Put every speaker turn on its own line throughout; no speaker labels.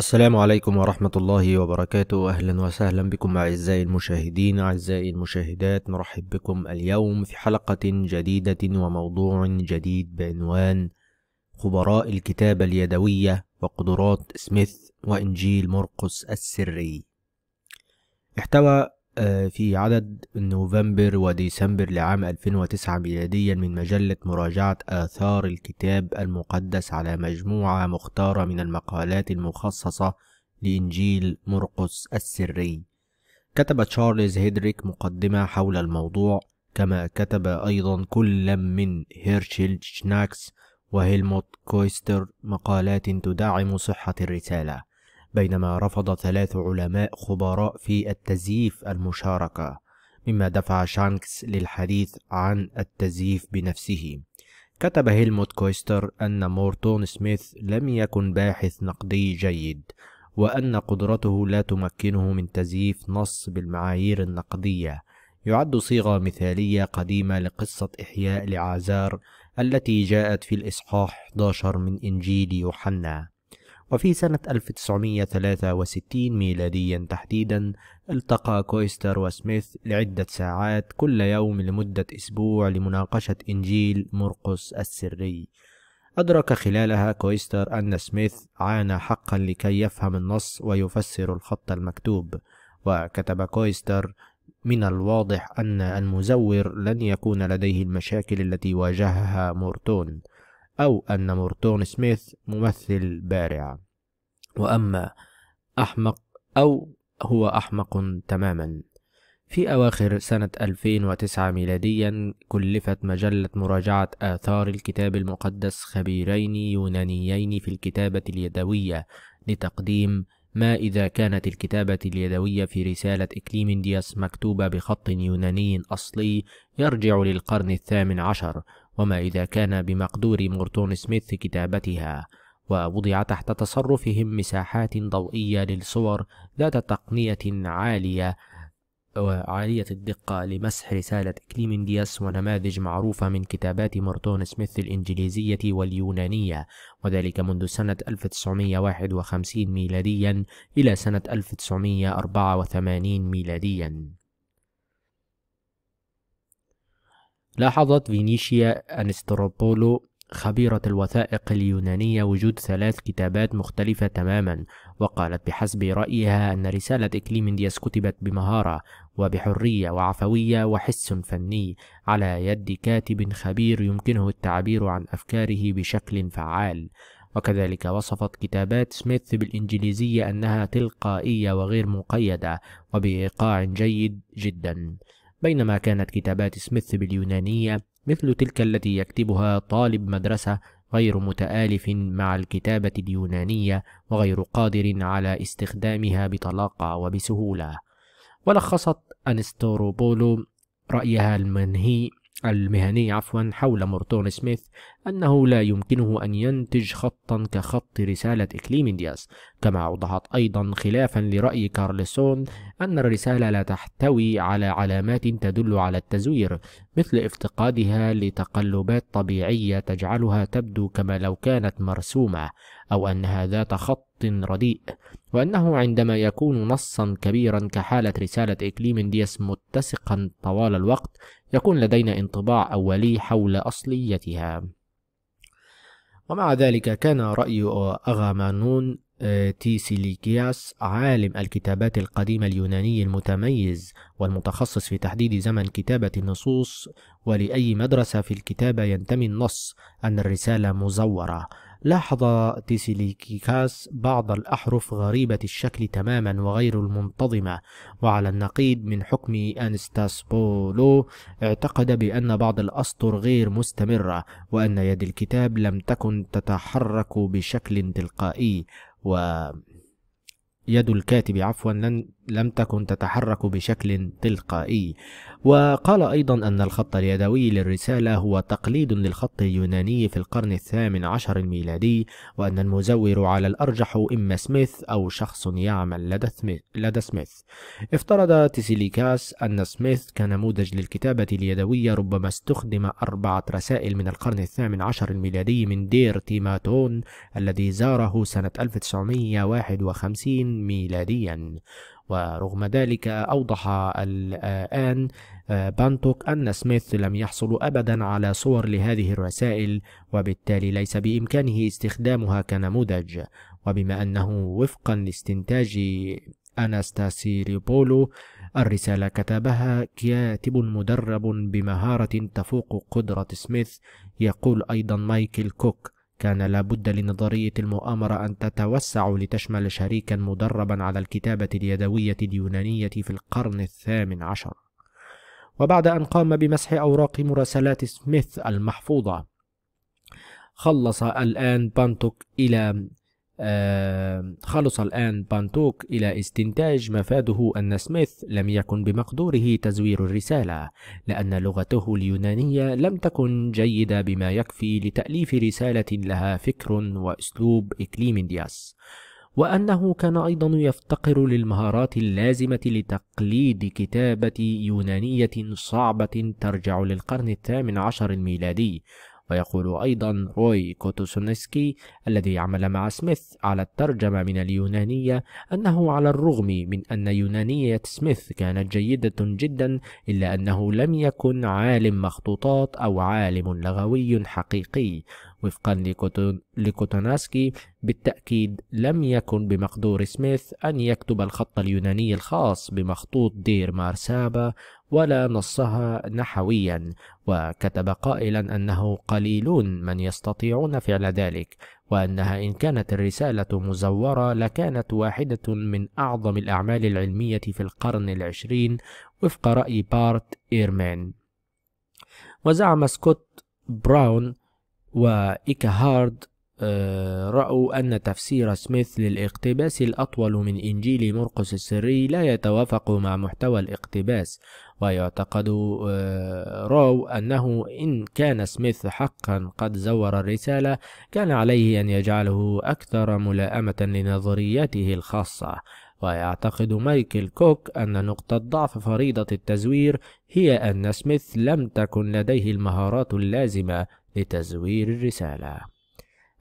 السلام عليكم ورحمة الله وبركاته أهلا وسهلا بكم أعزائي المشاهدين أعزائي المشاهدات نرحب بكم اليوم في حلقة جديدة وموضوع جديد بعنوان خبراء الكتابة اليدوية وقدرات سميث وإنجيل مرقس السري احتوى آه، في عدد نوفمبر وديسمبر لعام 2009 ميلاديا من مجلة مراجعة آثار الكتاب المقدس على مجموعة مختارة من المقالات المخصصة لإنجيل مرقس السري كتب تشارلز هيدريك مقدمة حول الموضوع كما كتب أيضا كل من هيرشيل شناكس وهيلموت كويستر مقالات تدعم صحة الرسالة بينما رفض ثلاث علماء خبراء في التزييف المشاركة مما دفع شانكس للحديث عن التزييف بنفسه كتب هيلموت كويستر أن مورتون سميث لم يكن باحث نقدي جيد وأن قدرته لا تمكنه من تزييف نص بالمعايير النقدية يعد صيغة مثالية قديمة لقصة إحياء لعازار التي جاءت في الإصحاح 11 من إنجيل يوحنا وفي سنة 1963 ميلاديا تحديدا التقى كويستر وسميث لعدة ساعات كل يوم لمدة أسبوع لمناقشة إنجيل مرقس السري أدرك خلالها كويستر أن سميث عانى حقا لكي يفهم النص ويفسر الخط المكتوب وكتب كويستر من الواضح أن المزور لن يكون لديه المشاكل التي واجهها مورتون أو أن مورتون سميث ممثل بارع وأما أحمق أو هو أحمق تماما في أواخر سنة 2009 ميلاديا كلفت مجلة مراجعة آثار الكتاب المقدس خبيرين يونانيين في الكتابة اليدوية لتقديم ما إذا كانت الكتابة اليدوية في رسالة إكليمندياس مكتوبة بخط يوناني أصلي يرجع للقرن الثامن عشر وما إذا كان بمقدور مورتون سميث كتابتها ووضع تحت تصرفهم مساحات ضوئية للصور ذات تقنية عالية وعالية الدقة لمسح رسالة كليمندياس ونماذج معروفة من كتابات مورتون سميث الإنجليزية واليونانية وذلك منذ سنة 1951 ميلاديا إلى سنة 1984 ميلاديا لاحظت فينيشيا أنستروبولو خبيرة الوثائق اليونانية وجود ثلاث كتابات مختلفة تماما وقالت بحسب رأيها أن رسالة إكليمندياس كتبت بمهارة وبحرية وعفوية وحس فني على يد كاتب خبير يمكنه التعبير عن أفكاره بشكل فعال وكذلك وصفت كتابات سميث بالإنجليزية أنها تلقائية وغير مقيدة وبإيقاع جيد جدا بينما كانت كتابات سميث باليونانية مثل تلك التي يكتبها طالب مدرسة غير متآلف مع الكتابة اليونانية وغير قادر على استخدامها بطلاقة وبسهولة ولخصت أنستوروبولو رأيها المنهي المهني عفوا حول مرتون سميث أنه لا يمكنه أن ينتج خطا كخط رسالة إكليمندياس كما أوضحت أيضا خلافا لرأي كارلسون أن الرسالة لا تحتوي على علامات تدل على التزوير مثل افتقادها لتقلبات طبيعية تجعلها تبدو كما لو كانت مرسومة أو أنها ذات خط رديء وأنه عندما يكون نصا كبيرا كحالة رسالة إكليم دياس متسقا طوال الوقت يكون لدينا انطباع أولي حول أصليتها ومع ذلك كان رأي أغامانون آه، تيسيليكياس عالم الكتابات القديمة اليوناني المتميز والمتخصص في تحديد زمن كتابة النصوص ولأي مدرسة في الكتابة ينتمي النص أن الرسالة مزورة لاحظ تيسيليكياس بعض الأحرف غريبة الشكل تماما وغير المنتظمة وعلى النقيض من حكم بولو اعتقد بأن بعض الأسطر غير مستمرة وأن يد الكتاب لم تكن تتحرك بشكل تلقائي ويد الكاتب عفوا لن لم تكن تتحرك بشكل تلقائي وقال أيضا أن الخط اليدوي للرسالة هو تقليد للخط اليوناني في القرن الثامن عشر الميلادي وأن المزور على الأرجح إما سميث أو شخص يعمل لدى سميث, افترض تيسيليكاس أن سميث كنموذج للكتابة اليدوية ربما استخدم أربعة رسائل من القرن الثامن عشر الميلادي من دير تيماتون الذي زاره سنة 1951 ميلاديا ورغم ذلك أوضح الآن آه، بانتوك أن سميث لم يحصل أبدا على صور لهذه الرسائل وبالتالي ليس بإمكانه استخدامها كنموذج وبما أنه وفقا لاستنتاج أناستاسي ريبولو الرسالة كتبها كاتب مدرب بمهارة تفوق قدرة سميث يقول أيضا مايكل كوك كان لابد لنظرية المؤامرة أن تتوسع لتشمل شريكا مدربا على الكتابة اليدوية اليونانية في القرن الثامن عشر وبعد أن قام بمسح أوراق مراسلات سميث المحفوظة خلص الآن بانتوك إلى خلص الآن بانتوك إلى استنتاج مفاده أن سميث لم يكن بمقدوره تزوير الرسالة لأن لغته اليونانية لم تكن جيدة بما يكفي لتأليف رسالة لها فكر وأسلوب إكليمندياس وأنه كان أيضا يفتقر للمهارات اللازمة لتقليد كتابة يونانية صعبة ترجع للقرن الثامن عشر الميلادي ويقول أيضا روي كوتوسونسكي الذي عمل مع سميث على الترجمة من اليونانية أنه على الرغم من أن يونانية سميث كانت جيدة جدا إلا أنه لم يكن عالم مخطوطات أو عالم لغوي حقيقي وفقا لكوتوناسكي بالتأكيد لم يكن بمقدور سميث أن يكتب الخط اليوناني الخاص بمخطوط دير مارسابا ولا نصها نحويا وكتب قائلا أنه قليلون من يستطيعون فعل ذلك وأنها إن كانت الرسالة مزورة لكانت واحدة من أعظم الأعمال العلمية في القرن العشرين وفق رأي بارت إيرمان وزعم سكوت براون وإيكهارد آه، رأوا أن تفسير سميث للاقتباس الأطول من إنجيل مرقس السري لا يتوافق مع محتوى الاقتباس ويعتقد آه، راو أنه إن كان سميث حقا قد زور الرسالة كان عليه أن يجعله أكثر ملائمة لنظرياته الخاصة ويعتقد مايكل كوك أن نقطة ضعف فريضة التزوير هي أن سميث لم تكن لديه المهارات اللازمة لتزوير الرسالة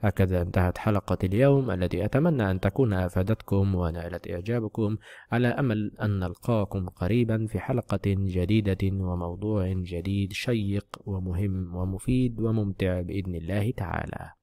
هكذا انتهت حلقة اليوم التي أتمنى أن تكون أفادتكم ونالت إعجابكم على أمل أن نلقاكم قريبا في حلقة جديدة وموضوع جديد شيق ومهم ومفيد وممتع بإذن الله تعالى